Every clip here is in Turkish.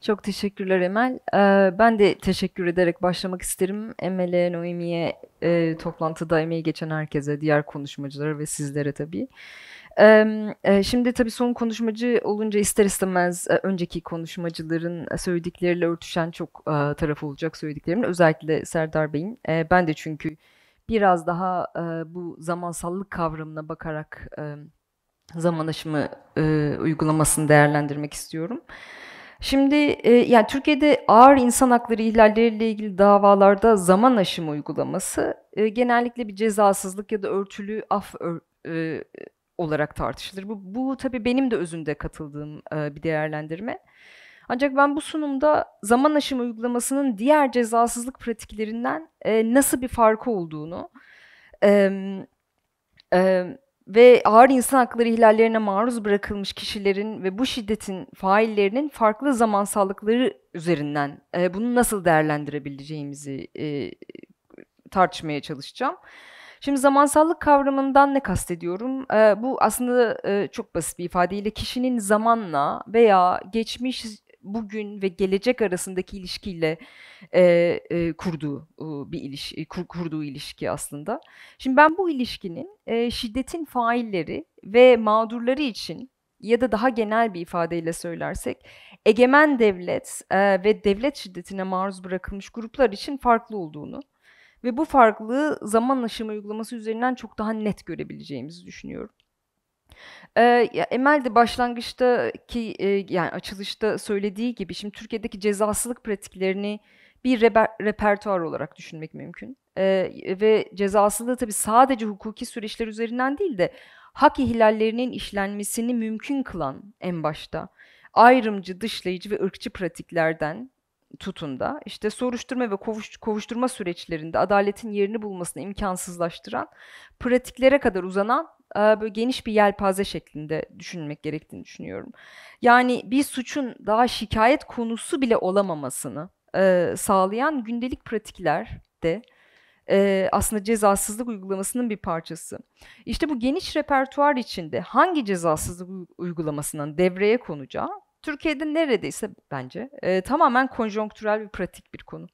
Çok teşekkürler Emel. Ee, ben de teşekkür ederek başlamak isterim. Emel'e, Noemi'ye, e, toplantıda emeği geçen herkese, diğer konuşmacılara ve sizlere tabii. E, şimdi tabii son konuşmacı olunca ister istemez e, önceki konuşmacıların söyledikleriyle örtüşen çok e, taraf olacak söylediklerimin. Özellikle Serdar Bey'in. E, ben de çünkü biraz daha bu zamansallık kavramına bakarak zaman aşımı uygulamasını değerlendirmek istiyorum. Evet. Şimdi e, yani Türkiye'de ağır insan hakları ihlalleriyle ilgili davalarda zaman aşımı uygulaması e, genellikle bir cezasızlık ya da örtülü af ör, e, e, olarak tartışılır. Bu, bu tabii benim de özünde katıldığım e, bir değerlendirme. Ancak ben bu sunumda zaman aşımı uygulamasının diğer cezasızlık pratiklerinden e, nasıl bir farkı olduğunu, e, e, ve ağır insan hakları ihlallerine maruz bırakılmış kişilerin ve bu şiddetin faillerinin farklı zamansallıkları üzerinden e, bunu nasıl değerlendirebileceğimizi e, tartışmaya çalışacağım. Şimdi zamansallık kavramından ne kastediyorum? E, bu aslında e, çok basit bir ifadeyle kişinin zamanla veya geçmiş bugün ve gelecek arasındaki ilişkiyle e, e, kurduğu e, bir ilişki, kur, kurduğu ilişki aslında. Şimdi ben bu ilişkinin e, şiddetin failleri ve mağdurları için ya da daha genel bir ifadeyle söylersek egemen devlet e, ve devlet şiddetine maruz bırakılmış gruplar için farklı olduğunu ve bu farklılığı zaman aşımı uygulaması üzerinden çok daha net görebileceğimizi düşünüyorum. Eee, ya, Emel de başlangıçtaki, eee, yani, açılışta söylediği gibi şimdi Türkiye'deki cezasızlık pratiklerini bir reber repertuar olarak düşünmek mümkün. Eee, ve cezasızlığı tabii sadece hukuki süreçler üzerinden değil de hak ihlallerinin işlenmesini mümkün kılan en başta ayrımcı, dışlayıcı ve ırkçı pratiklerden tutun da işte soruşturma ve kovuş kovuşturma süreçlerinde adaletin yerini bulmasını imkansızlaştıran pratiklere kadar uzanan böyle geniş bir yelpaze şeklinde düşünmek gerektiğini düşünüyorum. Yani bir suçun daha şikayet konusu bile olamamasını e, sağlayan gündelik pratikler de e, aslında cezasızlık uygulamasının bir parçası. İşte bu geniş repertuar içinde hangi cezasızlık uygulamasının devreye konacağı Türkiye'de neredeyse bence e, tamamen konjonktürel bir pratik bir konu.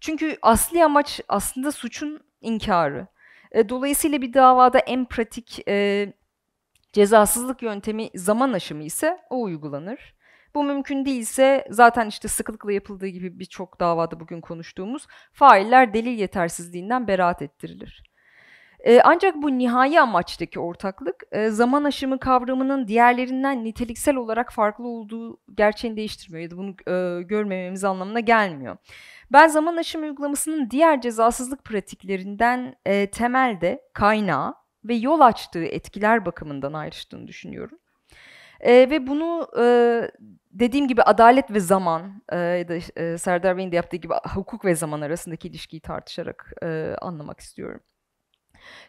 Çünkü asli amaç aslında suçun inkarı. E, dolayısıyla bir davada en pratik e, cezasızlık yöntemi zaman aşımı ise o uygulanır. Bu mümkün değilse zaten işte sıkılıkla yapıldığı gibi birçok davada bugün konuştuğumuz failler delil yetersizliğinden beraat ettirilir. Ee, ancak bu nihai amaçtaki ortaklık e, zaman aşımı kavramının diğerlerinden niteliksel olarak farklı olduğu gerçeğini değiştirmiyor ya da bunu e, görmememiz anlamına gelmiyor. Ben zaman aşımı uygulamasının diğer cezasızlık pratiklerinden e, temelde kaynağı ve yol açtığı etkiler bakımından ayrıştığını düşünüyorum. ee, ve bunu e, dediğim gibi adalet ve zaman e, ya da e, Serdar Bey'in de yaptığı gibi hukuk ve zaman arasındaki ilişkiyi tartışarak e, anlamak istiyorum.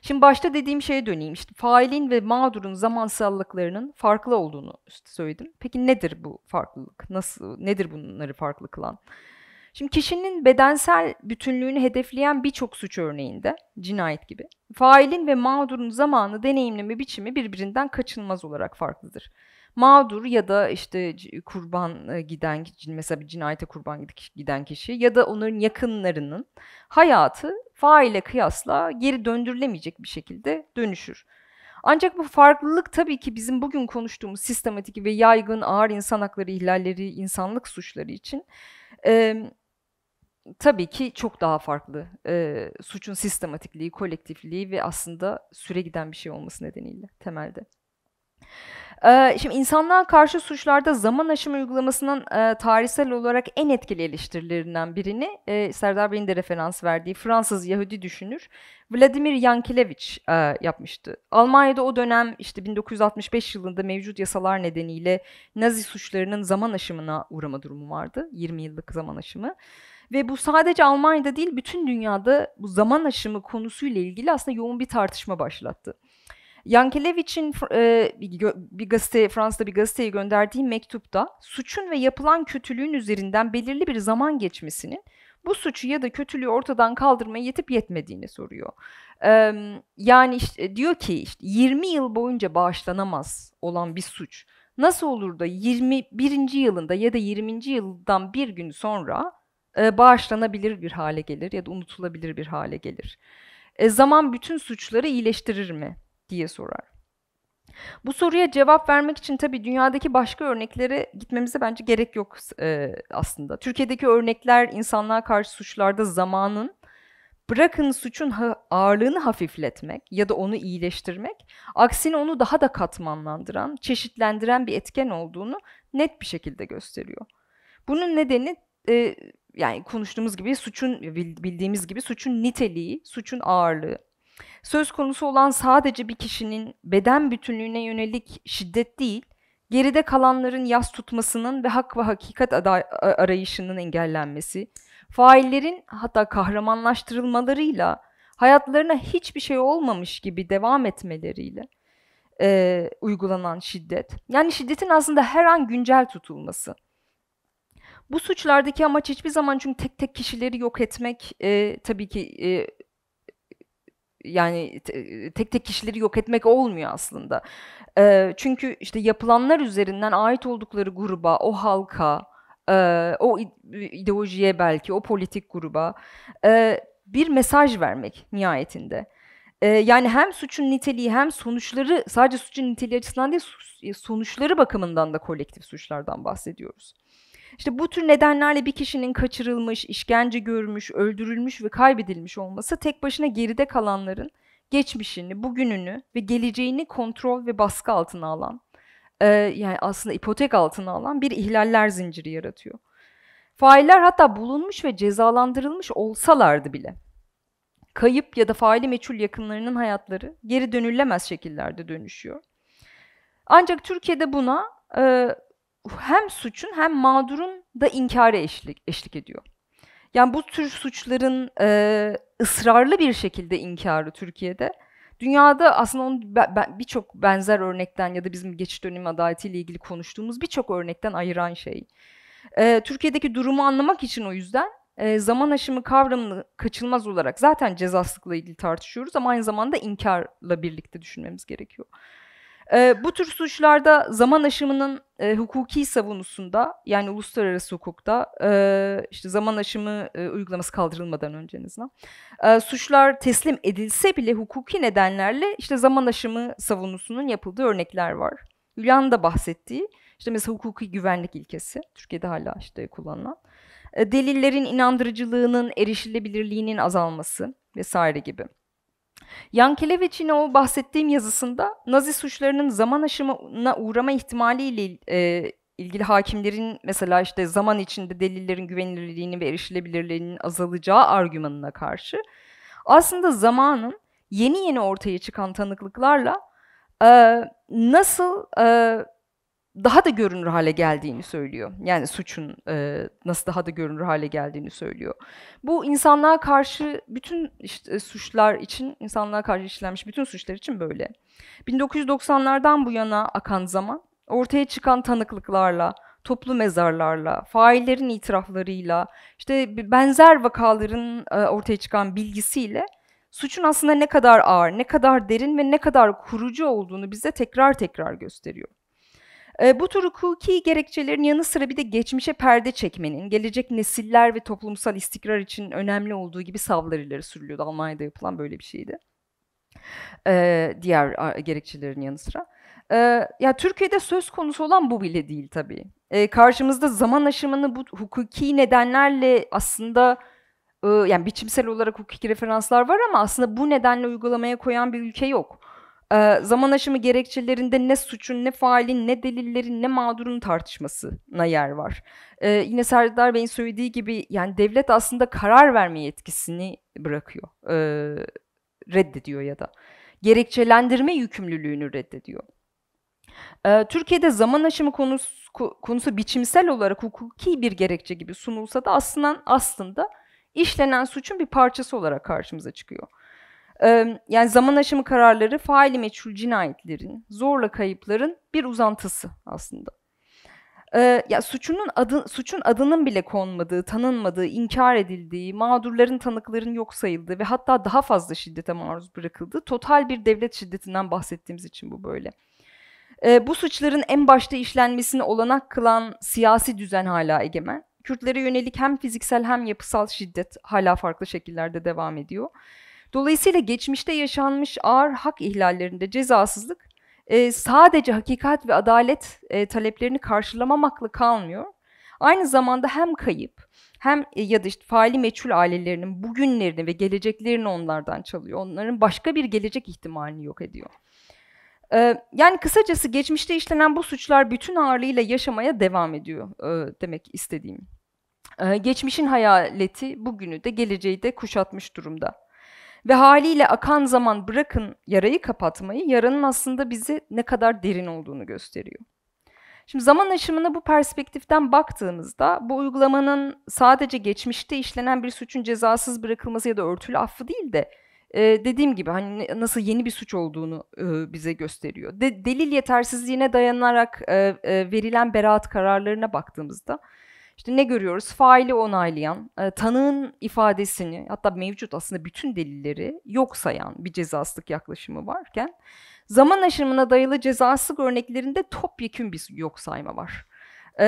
Şimdi başta dediğim şeye döneyim. İşte failin ve mağdurun zamansallıklarının farklı olduğunu söyledim. Peki nedir bu farklılık? Nasıl nedir bunları farklı kılan? Şimdi kişinin bedensel bütünlüğünü hedefleyen birçok suç örneğinde, cinayet gibi, failin ve mağdurun zamanı deneyimleme biçimi birbirinden kaçınılmaz olarak farklıdır mağdur ya da işte kurban e, giden mesela bir cinayete kurban giden kişi ya da onların yakınlarının hayatı faile kıyasla geri döndürülemeyecek bir şekilde dönüşür. Ancak bu farklılık tabii ki bizim bugün konuştuğumuz sistematik ve yaygın ağır insan hakları ihlalleri, insanlık suçları için e, tabii ki çok daha farklı. E, suçun sistematikliği, kolektifliği ve aslında süre giden bir şey olması nedeniyle temelde. Ee, şimdi insanlığa karşı suçlarda zaman aşımı uygulamasının e, tarihsel olarak en etkili eleştirilerinden birini e, Serdar Bey'in de referans verdiği Fransız Yahudi düşünür Vladimir Yankilevich e, yapmıştı. Almanya'da o dönem işte 1965 yılında mevcut yasalar nedeniyle Nazi suçlarının zaman aşımına uğrama durumu vardı. 20 yıllık zaman aşımı. Ve bu sadece Almanya'da değil bütün dünyada bu zaman aşımı konusuyla ilgili aslında yoğun bir tartışma başlattı. Yankelevich'in e, bir, gazete Fransa'da bir gazeteye gönderdiği mektupta suçun ve yapılan kötülüğün üzerinden belirli bir zaman geçmesinin bu suçu ya da kötülüğü ortadan kaldırmaya yetip yetmediğini soruyor. Ee, yani işte, diyor ki işte 20 yıl boyunca bağışlanamaz olan bir suç nasıl olur da 21. yılında ya da 20. yıldan bir gün sonra e, bağışlanabilir bir hale gelir ya da unutulabilir bir hale gelir. E, zaman bütün suçları iyileştirir mi? diye sorar. Bu soruya cevap vermek için tabii dünyadaki başka örneklere gitmemize bence gerek yok e, aslında. Türkiye'deki örnekler insanlığa karşı suçlarda zamanın bırakın suçun ha- ağırlığını hafifletmek ya da onu iyileştirmek, aksine onu daha da katmanlandıran, çeşitlendiren bir etken olduğunu net bir şekilde gösteriyor. Bunun nedeni e, yani konuştuğumuz gibi suçun bildiğimiz gibi suçun niteliği, suçun ağırlığı söz konusu olan sadece bir kişinin beden bütünlüğüne yönelik şiddet değil, geride kalanların yas tutmasının ve hak ve hakikat arayışının engellenmesi, faillerin hatta kahramanlaştırılmalarıyla hayatlarına hiçbir şey olmamış gibi devam etmeleriyle e, uygulanan şiddet. Yani şiddetin aslında her an güncel tutulması. Bu suçlardaki amaç hiçbir zaman çünkü tek tek kişileri yok etmek e, tabii ki e, yani tek tek kişileri yok etmek olmuyor aslında. çünkü işte yapılanlar üzerinden ait oldukları gruba, o halka, o ideolojiye belki, o politik gruba bir mesaj vermek nihayetinde. yani hem suçun niteliği hem sonuçları sadece suçun niteliği açısından değil sonuçları bakımından da kolektif suçlardan bahsediyoruz. İşte bu tür nedenlerle bir kişinin kaçırılmış, işkence görmüş, öldürülmüş ve kaybedilmiş olması tek başına geride kalanların geçmişini, bugününü ve geleceğini kontrol ve baskı altına alan, e, yani aslında ipotek altına alan bir ihlaller zinciri yaratıyor. Failler hatta bulunmuş ve cezalandırılmış olsalardı bile kayıp ya da faili meçhul yakınlarının hayatları geri dönülemez şekillerde dönüşüyor. Ancak Türkiye'de buna e, hem suçun hem mağdurun da inkara eşlik, eşlik ediyor. Yani bu tür suçların e, ısrarlı bir şekilde inkarı Türkiye'de Dünyada aslında onu birçok benzer örnekten ya da bizim geçiş dönemi adaletiyle ilgili konuştuğumuz birçok örnekten ayıran şey. Ee, Türkiye'deki durumu anlamak için o yüzden e, zaman aşımı kavramını kaçılmaz olarak zaten cezasızlıkla ilgili tartışıyoruz ama aynı zamanda inkarla birlikte düşünmemiz gerekiyor. E, bu tür suçlarda zaman aşımının e, hukuki savunusunda yani uluslararası hukukta e, işte zaman aşımı e, uygulaması kaldırılmadan önce en e, suçlar teslim edilse bile hukuki nedenlerle işte zaman aşımı savunusunun yapıldığı örnekler var. Hülya'nın da bahsettiği işte mesela hukuki güvenlik ilkesi Türkiye'de hala işte kullanılan. E, delillerin inandırıcılığının erişilebilirliğinin azalması vesaire gibi. Yankelevic'in o bahsettiğim yazısında Nazi suçlarının zaman aşımına uğrama ihtimaliyle e, ilgili hakimlerin mesela işte zaman içinde delillerin güvenilirliğini ve erişilebilirliğinin azalacağı argümanına karşı aslında zamanın yeni yeni ortaya çıkan tanıklıklarla e, nasıl e, daha da görünür hale geldiğini söylüyor. Yani suçun e, nasıl daha da görünür hale geldiğini söylüyor. Bu insanlığa karşı bütün işte, suçlar için, insanlığa karşı işlenmiş bütün suçlar için böyle. 1990'lardan bu yana akan zaman ortaya çıkan tanıklıklarla, toplu mezarlarla, faillerin itiraflarıyla, işte benzer vakaların e, ortaya çıkan bilgisiyle suçun aslında ne kadar ağır, ne kadar derin ve ne kadar kurucu olduğunu bize tekrar tekrar gösteriyor. E, bu tür hukuki gerekçelerin yanı sıra bir de geçmişe perde çekmenin, gelecek nesiller ve toplumsal istikrar için önemli olduğu gibi savlar ileri sürülüyordu. Almanya'da yapılan böyle bir şeydi. E, diğer gerekçelerin yanı sıra. E, ya Türkiye'de söz konusu olan bu bile değil tabii. E, karşımızda zaman aşımını bu hukuki nedenlerle aslında yani biçimsel olarak hukuki referanslar var ama aslında bu nedenle uygulamaya koyan bir ülke yok e, zaman aşımı gerekçelerinde ne suçun ne failin ne delillerin ne mağdurun tartışmasına yer var. E, yine Serdar Bey'in söylediği gibi yani devlet aslında karar verme yetkisini bırakıyor. E, reddediyor ya da gerekçelendirme yükümlülüğünü reddediyor. E, Türkiye'de zaman aşımı konusu, konusu biçimsel olarak hukuki bir gerekçe gibi sunulsa da aslında aslında işlenen suçun bir parçası olarak karşımıza çıkıyor yani zaman aşımı kararları faili meçhul cinayetlerin, zorla kayıpların bir uzantısı aslında. Ee, ya suçunun adı, suçun adının bile konmadığı, tanınmadığı, inkar edildiği, mağdurların tanıkların yok sayıldığı ve hatta daha fazla şiddete maruz bırakıldığı total bir devlet şiddetinden bahsettiğimiz için bu böyle. Ee, bu suçların en başta işlenmesini olanak kılan siyasi düzen hala egemen. Kürtlere yönelik hem fiziksel hem yapısal şiddet hala farklı şekillerde devam ediyor. Dolayısıyla geçmişte yaşanmış ağır hak ihlallerinde cezasızlık e, sadece hakikat ve adalet e, taleplerini karşılamamakla kalmıyor. Aynı zamanda hem kayıp hem e, ya da işte faili meçhul ailelerinin bugünlerini ve geleceklerini onlardan çalıyor. Onların başka bir gelecek ihtimalini yok ediyor. E, yani kısacası geçmişte işlenen bu suçlar bütün ağırlığıyla yaşamaya devam ediyor e, demek istediğim. E, geçmişin hayaleti bugünü de geleceği de kuşatmış durumda. Ve haliyle akan zaman bırakın yarayı kapatmayı, yaranın aslında bizi ne kadar derin olduğunu gösteriyor. Şimdi zaman aşımına bu perspektiften baktığımızda bu uygulamanın sadece geçmişte işlenen bir suçun cezasız bırakılması ya da örtülü affı değil de e, dediğim gibi hani nasıl yeni bir suç olduğunu e, bize gösteriyor. De, delil yetersizliğine dayanarak e, e, verilen beraat kararlarına baktığımızda işte ne görüyoruz? Faili onaylayan, e, tanığın ifadesini hatta mevcut aslında bütün delilleri yok sayan bir cezasızlık yaklaşımı varken zaman aşımına dayalı cezasızlık örneklerinde topyekün bir yok sayma var. E,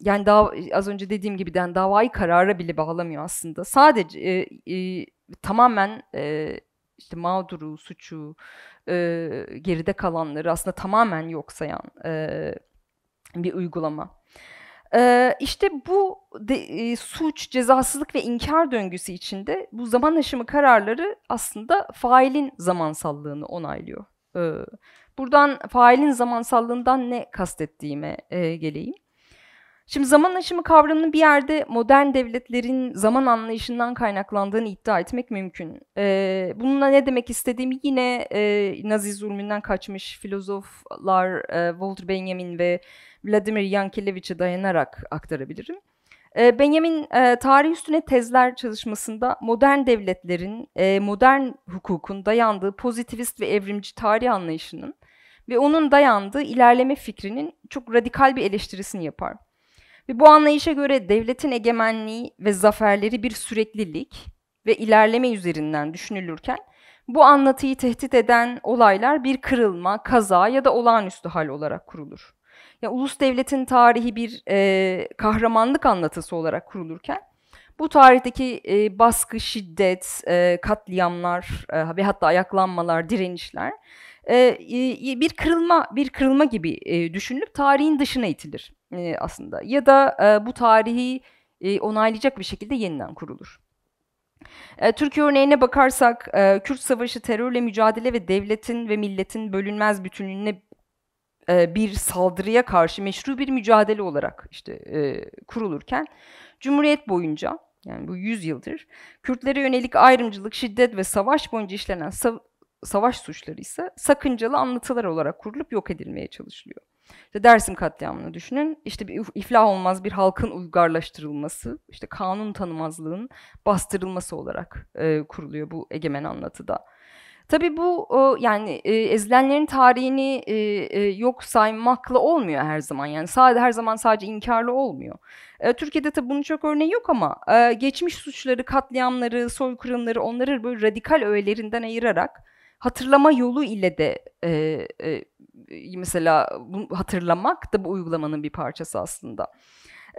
yani daha az önce dediğim gibi gibiden davayı karara bile bağlamıyor aslında. Sadece e, e, tamamen e, işte mağduru, suçu, e, geride kalanları aslında tamamen yok sayan e, bir uygulama. Ee, işte bu de, e, suç, cezasızlık ve inkar döngüsü içinde bu zaman aşımı kararları aslında failin zamansallığını onaylıyor. Ee, buradan failin zamansallığından ne kastettiğime e, geleyim. Şimdi zaman aşımı kavramının bir yerde modern devletlerin zaman anlayışından kaynaklandığını iddia etmek mümkün. Ee, bununla ne demek istediğimi yine e, Nazi zulmünden kaçmış filozoflar e, Walter Benjamin ve Vladimir Yankilevich'e dayanarak aktarabilirim. Ee, Benjamin e, tarih üstüne tezler çalışmasında modern devletlerin, e, modern hukukun dayandığı pozitivist ve evrimci tarih anlayışının ve onun dayandığı ilerleme fikrinin çok radikal bir eleştirisini yapar. Ve bu anlayışa göre devletin egemenliği ve zaferleri bir süreklilik ve ilerleme üzerinden düşünülürken bu anlatıyı tehdit eden olaylar bir kırılma, kaza ya da olağanüstü hal olarak kurulur ya ulus devletin tarihi bir e, kahramanlık anlatısı olarak kurulurken bu tarihteki e, baskı, şiddet, e, katliamlar e, ve hatta ayaklanmalar, direnişler e, e, e, bir kırılma bir kırılma gibi e, düşünülüp tarihin dışına itilir e, aslında ya da e, bu tarihi e, onaylayacak bir şekilde yeniden kurulur. E, Türkiye örneğine bakarsak e, Kürt Savaşı terörle mücadele ve devletin ve milletin bölünmez bütünlüğüne e, bir saldırıya karşı meşru bir mücadele olarak işte e, kurulurken Cumhuriyet boyunca yani bu 100 yıldır Kürtlere yönelik ayrımcılık, şiddet ve savaş boyunca işlenen sav- savaş suçları ise sakıncalı anlatılar olarak kurulup yok edilmeye çalışılıyor. İşte Dersim katliamını düşünün. İşte bir iflah olmaz bir halkın uygarlaştırılması, işte kanun tanımazlığın bastırılması olarak e, kuruluyor bu egemen anlatıda. Tabii bu yani e, ezilenlerin tarihini e, e, yok saymakla olmuyor her zaman. Yani sadece her zaman sadece inkarlı olmuyor. Türkiye'de tabii bunun çok örneği yok ama geçmiş suçları, katliamları, soykırımları onları böyle radikal öğelerinden ayırarak hatırlama yolu ile de e, e, mesela hatırlamak da bu uygulamanın bir parçası aslında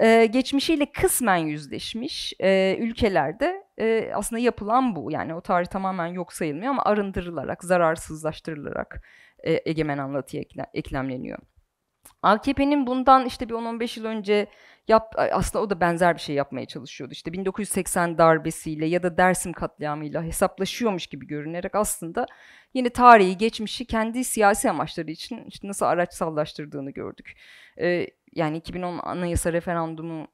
e, geçmişiyle kısmen yüzleşmiş e, ülkelerde e, aslında yapılan bu. Yani o tarih tamamen yok sayılmıyor ama arındırılarak, zararsızlaştırılarak e, egemen anlatıya eklemleniyor. AKP'nin bundan işte bir 10-15 yıl önce yap aslında o da benzer bir şey yapmaya çalışıyordu. İşte 1980 darbesiyle ya da Dersim katliamıyla hesaplaşıyormuş gibi görünerek aslında yine tarihi geçmişi kendi siyasi amaçları için işte nasıl sallaştırdığını gördük. Ee, yani 2010 Anayasa referandumu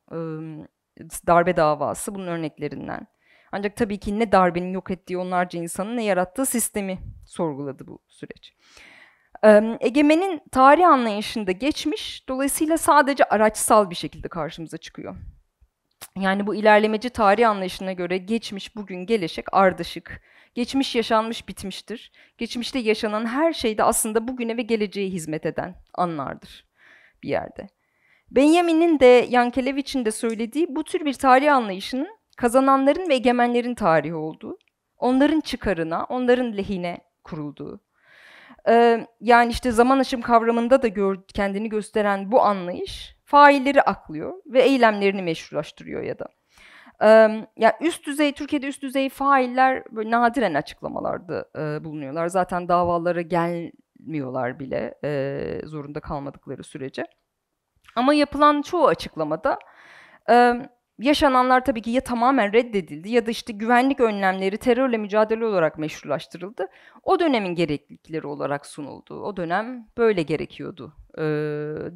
darbe davası bunun örneklerinden. Ancak tabii ki ne darbenin yok ettiği onlarca insanın ne yarattığı sistemi sorguladı bu süreç. egemenin tarih anlayışında geçmiş dolayısıyla sadece araçsal bir şekilde karşımıza çıkıyor. Yani bu ilerlemeci tarih anlayışına göre geçmiş bugün gelecek ardışık. Geçmiş yaşanmış bitmiştir. Geçmişte yaşanan her şey de aslında bugüne ve geleceğe hizmet eden anlardır bir yerde. Benjamin'in de Yankelevich'in de söylediği bu tür bir tarih anlayışının kazananların ve egemenlerin tarihi olduğu, onların çıkarına, onların lehine kurulduğu. Ee, yani işte zaman aşım kavramında da gör, kendini gösteren bu anlayış failleri aklıyor ve eylemlerini meşrulaştırıyor ya da. Ee, yani üst düzey Türkiye'de üst düzey failler böyle nadiren açıklamalarda e, bulunuyorlar. Zaten davalara gelmiyorlar bile e, zorunda kalmadıkları sürece. Ama yapılan çoğu açıklamada e, yaşananlar tabii ki ya tamamen reddedildi ya da işte güvenlik önlemleri terörle mücadele olarak meşrulaştırıldı. O dönemin gereklilikleri olarak sunuldu. O dönem böyle gerekiyordu e,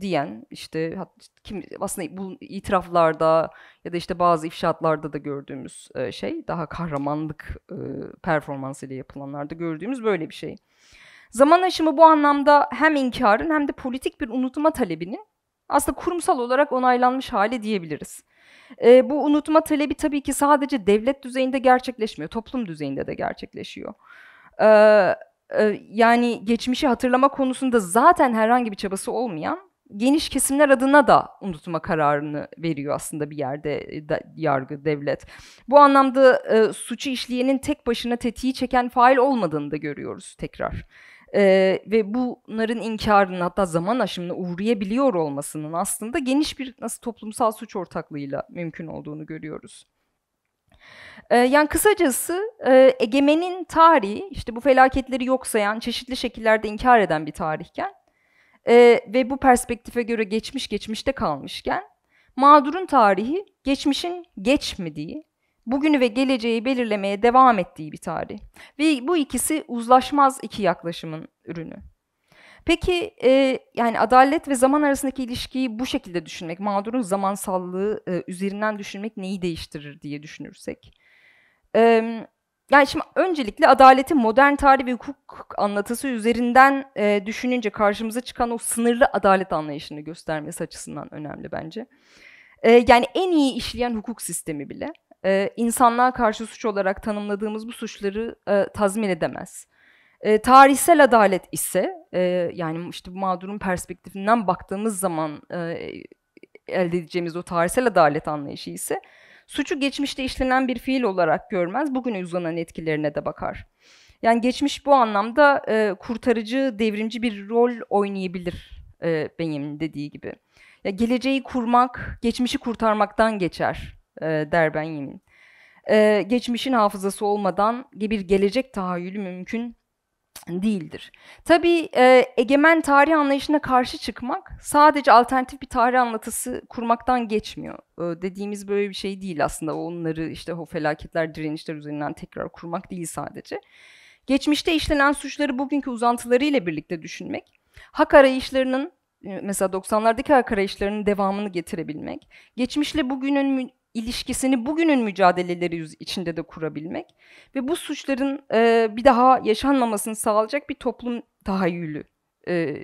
diyen işte kim aslında bu itiraflarda ya da işte bazı ifşaatlarda da gördüğümüz e, şey daha kahramanlık e, performansıyla yapılanlarda gördüğümüz böyle bir şey. Zaman aşımı bu anlamda hem inkarın hem de politik bir unutma talebinin aslında kurumsal olarak onaylanmış hali diyebiliriz. E, bu unutma talebi tabii ki sadece devlet düzeyinde gerçekleşmiyor, toplum düzeyinde de gerçekleşiyor. E, e, yani geçmişi hatırlama konusunda zaten herhangi bir çabası olmayan geniş kesimler adına da unutma kararını veriyor aslında bir yerde da, yargı devlet. Bu anlamda e, suçu işleyenin tek başına tetiği çeken fail olmadığını da görüyoruz tekrar. Ee, ve bunların inkarının hatta zaman aşımına uğrayabiliyor olmasının aslında geniş bir nasıl toplumsal suç ortaklığıyla mümkün olduğunu görüyoruz. yani kısacası egemenin tarihi işte bu felaketleri yok sayan çeşitli şekillerde inkar eden bir tarihken ve bu perspektife göre geçmiş geçmişte kalmışken mağdurun tarihi geçmişin geçmediği bugünü ve geleceği belirlemeye devam ettiği bir tarih. Ve bu ikisi uzlaşmaz iki yaklaşımın ürünü. Peki e, yani adalet ve zaman arasındaki ilişkiyi bu şekilde düşünmek, mağdurun zamansallığı e, üzerinden düşünmek neyi değiştirir diye düşünürsek. E, yani şimdi öncelikle adaleti modern tarih ve hukuk anlatısı üzerinden e, düşününce karşımıza çıkan o sınırlı adalet anlayışını göstermesi açısından önemli bence. E, yani en iyi işleyen hukuk sistemi bile e, insanlığa karşı suç olarak tanımladığımız bu suçları e, tazmin edemez. E, tarihsel adalet ise e, yani işte bu mağdurun perspektifinden baktığımız zaman e, elde edeceğimiz o tarihsel adalet anlayışı ise suçu geçmişte işlenen bir fiil olarak görmez, bugüne uzanan etkilerine de bakar. Yani geçmiş bu anlamda e, kurtarıcı, devrimci bir rol oynayabilir e, Benjamin dediği gibi. Ya geleceği kurmak, geçmişi kurtarmaktan geçer e, der ben yemin. E, geçmişin hafızası olmadan bir gelecek tahayyülü mümkün değildir. Tabii e, egemen tarih anlayışına karşı çıkmak sadece alternatif bir tarih anlatısı kurmaktan geçmiyor. E, dediğimiz böyle bir şey değil aslında. Onları işte o felaketler, direnişler üzerinden tekrar kurmak değil sadece. Geçmişte işlenen suçları bugünkü uzantılarıyla birlikte düşünmek, hak arayışlarının e, mesela 90'lardaki hak arayışlarının devamını getirebilmek, geçmişle bugünün ilişkisini bugünün mücadeleleri içinde de kurabilmek ve bu suçların e, bir daha yaşanmamasını sağlayacak bir toplum tahayyülü e,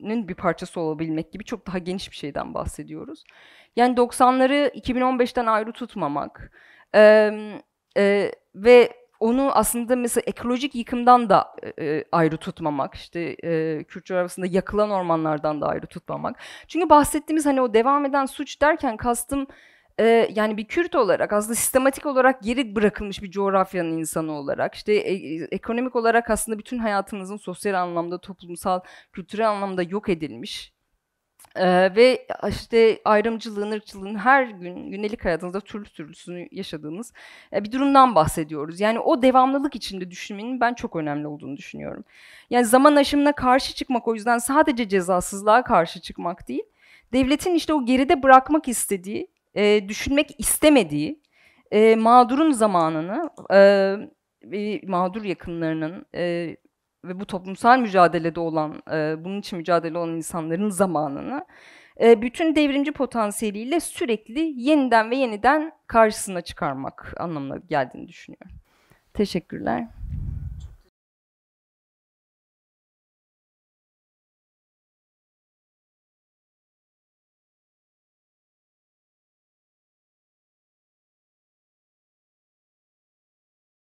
bir parçası olabilmek gibi çok daha geniş bir şeyden bahsediyoruz. Yani 90'ları 2015'ten ayrı tutmamak e, e, ve onu aslında mesela ekolojik yıkımdan da e, e ayrı tutmamak, işte e, Kürtçe arasında yakılan ormanlardan da ayrı tutmamak. Çünkü bahsettiğimiz hani o devam eden suç derken kastım e, yani bir Kürt olarak aslında sistematik olarak geri bırakılmış bir coğrafyanın insanı olarak işte e, e ekonomik olarak aslında bütün hayatınızın sosyal anlamda toplumsal kültürel anlamda yok edilmiş ee, ve işte ayrımcılığın, ırkçılığın her gün gündelik hayatınızda türlü türlüsünü yaşadığınız e, bir durumdan bahsediyoruz. Yani o devamlılık içinde düşünmenin ben çok önemli olduğunu düşünüyorum. Yani zaman aşımına karşı çıkmak o yüzden sadece cezasızlığa karşı çıkmak değil, devletin işte o geride bırakmak istediği e, düşünmek istemediği e, mağdurun zamanını e, mağdur yakınlarının e, ve bu toplumsal mücadelede olan, e, bunun için mücadele olan insanların zamanını e, bütün devrimci potansiyeliyle sürekli yeniden ve yeniden karşısına çıkarmak anlamına geldiğini düşünüyorum. Teşekkürler.